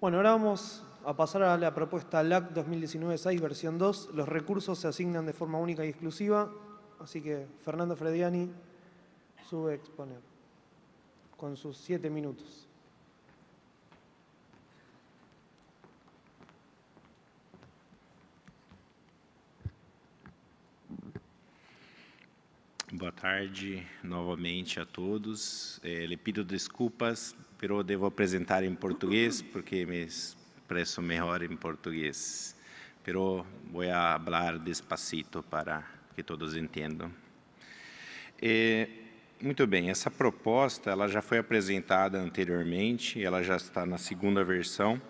Bueno, ahora vamos a pasar a la propuesta LAC 2019-6, versión 2. Los recursos se asignan de forma única y exclusiva, así que Fernando Frediani sube a exponer con sus siete minutos. Boa tarde novamente a todos. Eh, lhe pido desculpas, pero devo apresentar em português porque me expresso melhor em português. Pero vou falar despacito para que todos entendam. Eh, muito bem, essa proposta ela já foi apresentada anteriormente, ela já está na segunda versão.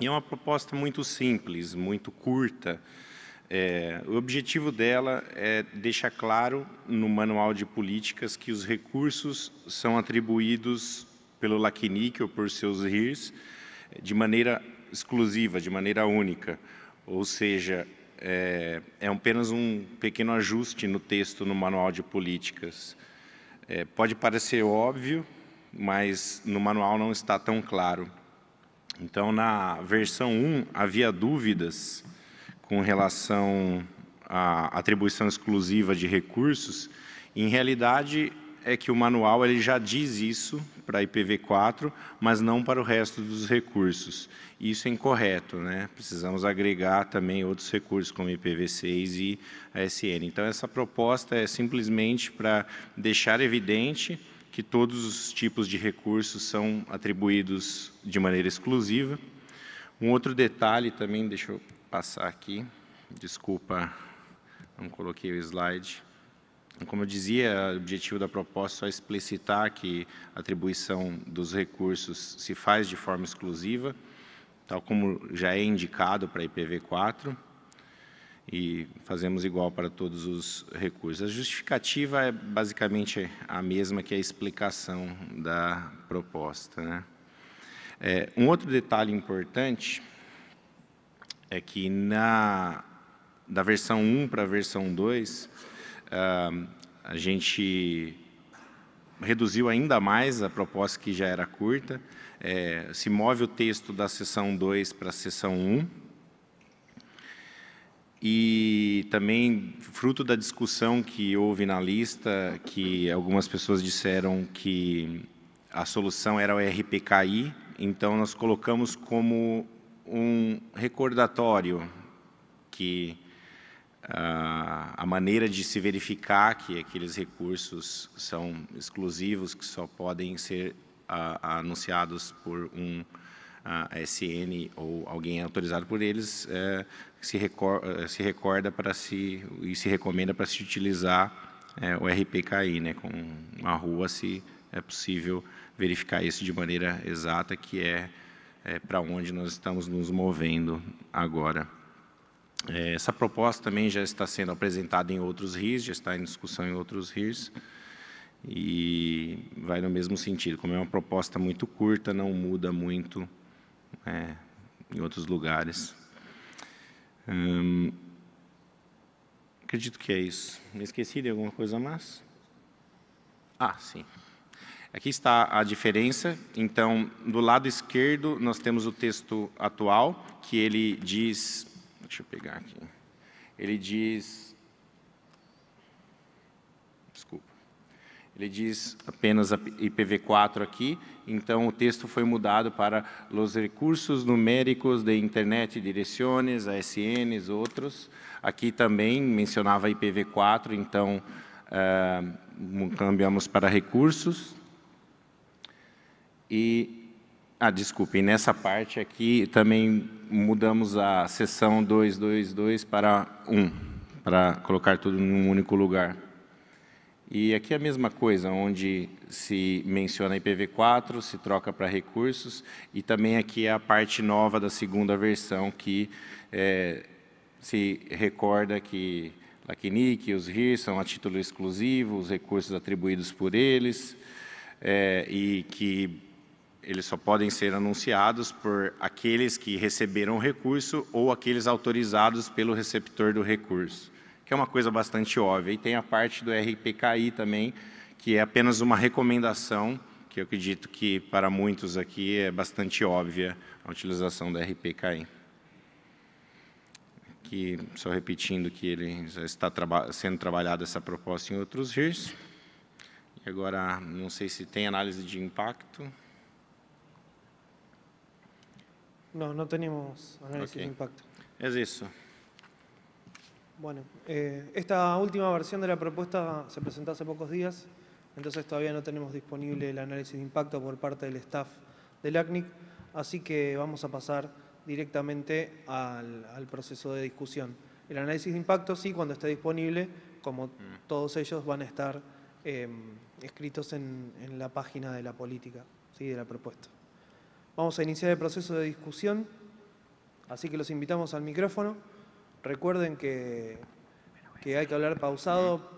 E é uma proposta muito simples, muito curta, é, o objetivo dela é deixar claro no manual de políticas que os recursos são atribuídos pelo LACNIC ou por seus RIRs de maneira exclusiva, de maneira única. Ou seja, é, é apenas um pequeno ajuste no texto no manual de políticas. É, pode parecer óbvio, mas no manual não está tão claro. Então, na versão 1, havia dúvidas com relação à atribuição exclusiva de recursos, em realidade é que o manual ele já diz isso para IPv4, mas não para o resto dos recursos. Isso é incorreto, né? Precisamos agregar também outros recursos como IPv6 e ASN. Então essa proposta é simplesmente para deixar evidente que todos os tipos de recursos são atribuídos de maneira exclusiva. Um outro detalhe também, deixa eu passar aqui. Desculpa, não coloquei o slide. Como eu dizia, o objetivo da proposta é explicitar que a atribuição dos recursos se faz de forma exclusiva, tal como já é indicado para IPv4, e fazemos igual para todos os recursos. A justificativa é basicamente a mesma que a explicação da proposta. Né? É, um outro detalhe importante é que na, da versão 1 para a versão 2, uh, a gente reduziu ainda mais a proposta que já era curta, é, se move o texto da seção 2 para a seção 1, e também fruto da discussão que houve na lista, que algumas pessoas disseram que a solução era o RPKI, então nós colocamos como um recordatório que ah, a maneira de se verificar que aqueles recursos são exclusivos, que só podem ser ah, anunciados por um ah, SN ou alguém autorizado por eles, é, se, recorda, eh, se, recorda para se e se recomenda para se utilizar é, o RPKI, né, com a rua, se é possível verificar isso de maneira exata, que é é, para onde nós estamos nos movendo agora. É, essa proposta também já está sendo apresentada em outros RIS, já está em discussão em outros RIS, e vai no mesmo sentido. Como é uma proposta muito curta, não muda muito é, em outros lugares. Hum, acredito que é isso. Me esqueci de alguma coisa mais? Ah, sim. Aqui está a diferença. Então, do lado esquerdo, nós temos o texto atual, que ele diz... Deixa eu pegar aqui. Ele diz... Desculpa. Ele diz apenas IPv4 aqui, então o texto foi mudado para os recursos numéricos de internet, direções, ASNs, outros. Aqui também mencionava IPv4, então uh, cambiamos para recursos. E, ah, desculpem, nessa parte aqui também mudamos a seção 222 para 1, para colocar tudo num único lugar. E aqui é a mesma coisa, onde se menciona IPv4, se troca para recursos, e também aqui é a parte nova da segunda versão, que é, se recorda que LACNIC e os RIR são a título exclusivo, os recursos atribuídos por eles, é, e que eles só podem ser anunciados por aqueles que receberam o recurso ou aqueles autorizados pelo receptor do recurso, que é uma coisa bastante óbvia. E tem a parte do RPKI também, que é apenas uma recomendação, que eu acredito que para muitos aqui é bastante óbvia a utilização do RPKI. Aqui, só repetindo que ele já está traba sendo trabalhada essa proposta em outros RIRs. E agora, não sei se tem análise de impacto. No, no tenemos análisis de impacto. Es eso. Bueno, eh, esta última versión de la propuesta se presentó hace pocos días, entonces todavía no tenemos disponible el análisis de impacto por parte del staff del ACNIC, así que vamos a pasar directamente al, proceso de discusión. El análisis de impacto sí, cuando esté disponible, como mm. todos ellos van a estar em, escritos en, en, la página de la política, ¿sí? de la propuesta. Vamos a iniciar el proceso de discusión, así que los invitamos al micrófono. Recuerden que, hay que hablar pausado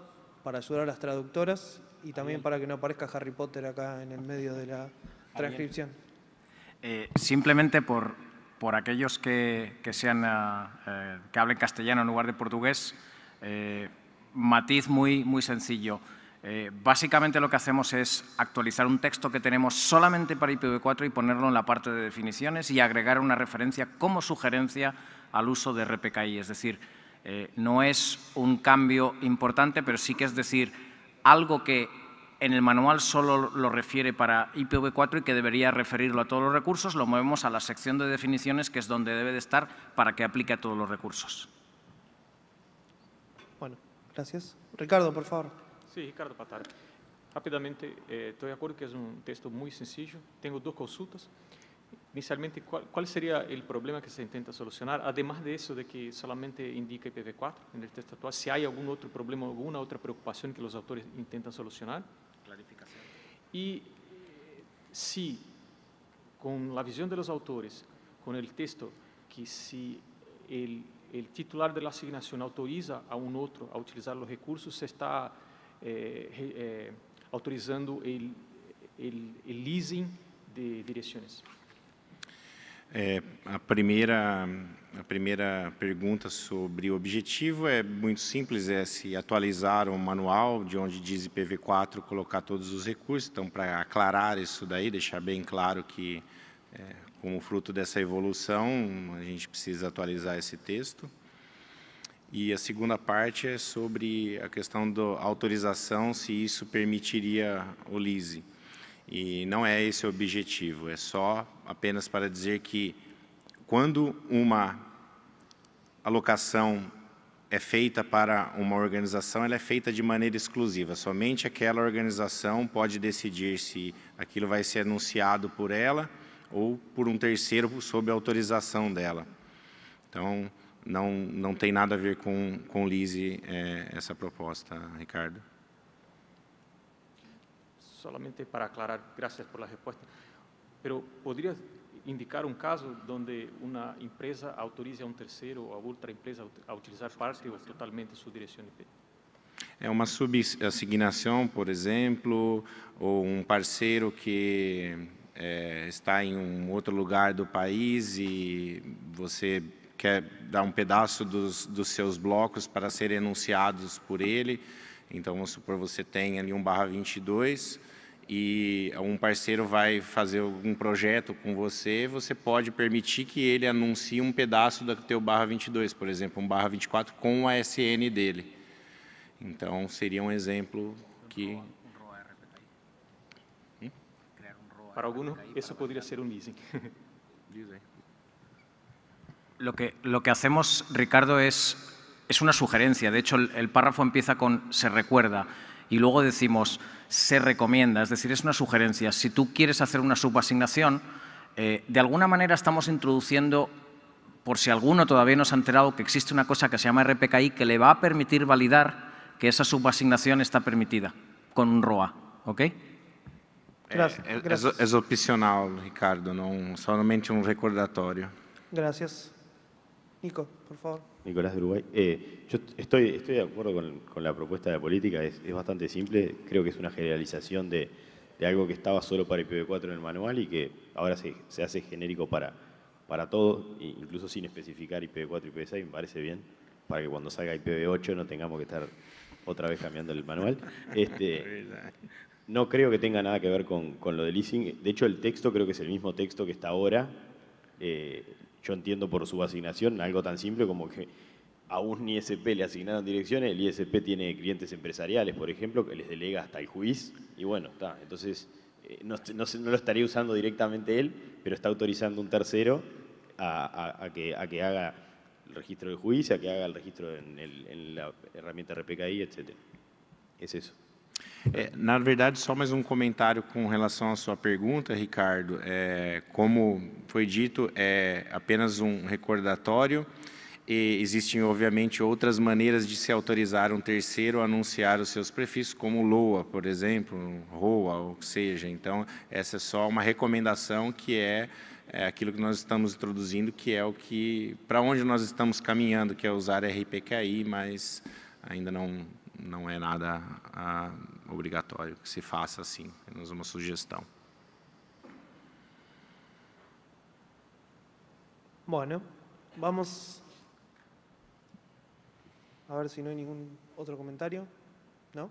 para ayudar a las traductoras y también para que no aparezca Harry Potter acá en el medio de la transcripción. Eh, simplemente por, aquellos que, sean, ah, eh, que hablen castellano en lugar de portugués, eh, matiz muy, muy sencillo. Eh, básicamente lo que hacemos es actualizar un texto que tenemos solamente para IPv4 y ponerlo en la parte de definiciones y agregar una referencia como sugerencia al uso de RPKI. Es decir, eh, no es un cambio importante, pero sí que es decir algo que en el manual solo lo refiere para IPv4 y que debería referirlo a todos los recursos, lo movemos a la sección de definiciones, que es donde debe de estar para que aplique a todos los recursos. Bueno, gracias. Ricardo, por favor. Sí, Ricardo Patar. Rápidamente, eh, estoy de acuerdo que es un texto muy sencillo. Tengo dos consultas. Inicialmente, ¿cuál, sería el problema que se intenta solucionar? Además de eso, de que solamente indica IPv4 en el texto actual, si hay algún otro problema, alguna otra preocupación que los autores intentan solucionar. Clarificación. Y eh, si, con la visión de los autores, con el texto, que si el, el titular de la asignación autoriza a un otro a utilizar los recursos, se está É, é, autorizando o leasing de direções. É, a, primeira, a primeira pergunta sobre o objetivo é muito simples, é se atualizar o manual de onde diz IPv4, colocar todos os recursos. Então, para aclarar isso daí, deixar bem claro que, é, como fruto dessa evolução, a gente precisa atualizar esse texto. E a segunda parte é sobre a questão da autorização, se isso permitiria o lise E não é esse o objetivo, é só apenas para dizer que quando uma alocação é feita para uma organização, ela é feita de maneira exclusiva. Somente aquela organização pode decidir se aquilo vai ser anunciado por ela ou por um terceiro sob autorização dela. Então, não, não tem nada a ver com, com Lise é, essa proposta, Ricardo. Solamente para aclarar, graças por resposta, pero poderia indicar um caso onde uma empresa autorize a um terceiro ou a outra empresa a utilizar parte ou totalmente sua direção IP? É uma subassignação, por exemplo, ou um parceiro que é, está em um outro lugar do país e você quer dar um pedaço dos, dos seus blocos para serem enunciados por ele. Então, vamos supor, você tem ali um barra 22 e um parceiro vai fazer um projeto com você, você pode permitir que ele anuncie um pedaço do teu barra 22, por exemplo, um barra 24 com o ASN dele. Então, seria um exemplo que... Hum? Para alguns, isso poderia ser um leasing. Leasing. Lo que, lo que hacemos, Ricardo, es, es una sugerencia. De hecho, el, párrafo empieza con se recuerda y luego decimos se recomienda, es decir, es una sugerencia. Si tú quieres hacer una subasignación, eh, de alguna manera estamos introduciendo, por si alguno todavía no se ha enterado, que existe una cosa que se llama RPKI que le va a permitir validar que esa subasignación está permitida con un ROA. Eh, gracias. es, es, opcional, Ricardo, no solamente un recordatorio. Gracias. Nico, por favor. Nicolás de Uruguay. Eh, yo estoy, estoy de acuerdo con, la propuesta de política, es, bastante simple. Creo que es una generalización de, algo que estaba solo para IPv4 en el manual y que ahora se, hace genérico para, para todo, e incluso sin especificar IPv4 y IPv6, me parece bien, para que cuando salga IPv8 no tengamos que estar otra vez cambiando el manual. Este, no creo que tenga nada que ver con, lo de leasing. De hecho, el texto creo que es el mismo texto que está ahora. Eh, yo entiendo por su asignación algo tan simple como que a un ISP le asignaron direcciones, el ISP tiene clientes empresariales, por ejemplo, que les delega hasta el juiz, y bueno, está. Entonces, eh, no, lo estaría usando directamente él, pero está autorizando un tercero a, que, haga el registro del juicio, a que haga el registro en, en la herramienta RPKI, etc. Es eso. É, na verdade, só mais um comentário com relação à sua pergunta, Ricardo. É, como foi dito, é apenas um recordatório. E existem, obviamente, outras maneiras de se autorizar um terceiro a anunciar os seus prefixos, como LOA, por exemplo, ROA, ou que seja. Então, essa é só uma recomendação que é, é aquilo que nós estamos introduzindo, que é o que para onde nós estamos caminhando, que é usar RPKI, mas ainda não no es nada ah, obligatorio que se haga así, es una sugestão. Bueno, vamos a ver si no hay ningún otro comentario. ¿No?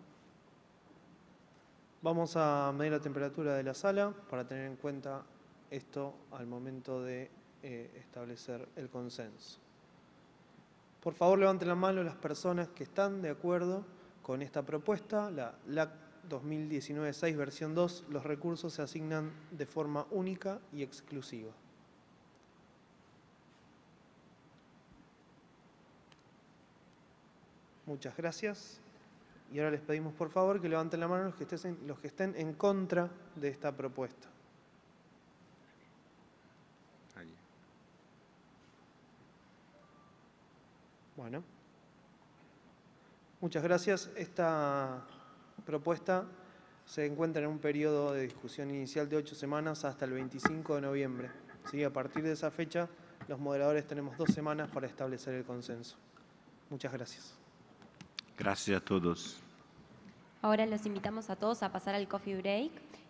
Vamos a medir la temperatura de la sala para tener en cuenta esto al momento de eh, establecer el consenso. Por favor, levanten la mano las personas que están de acuerdo con esta propuesta. La LAC 2019-6 versión 2, los recursos se asignan de forma única y exclusiva. Muchas gracias. Y ahora les pedimos por favor que levanten la mano los que, estén, los que estén en contra de esta propuesta. Bueno. Muchas gracias. Esta propuesta se encuentra en un periodo de discusión inicial de ocho semanas hasta el 25 de noviembre. ¿Sí? A partir de esa fecha, los moderadores tenemos dos semanas para establecer el consenso. Muchas gracias. Gracias a todos. Ahora los invitamos a todos a pasar al coffee break.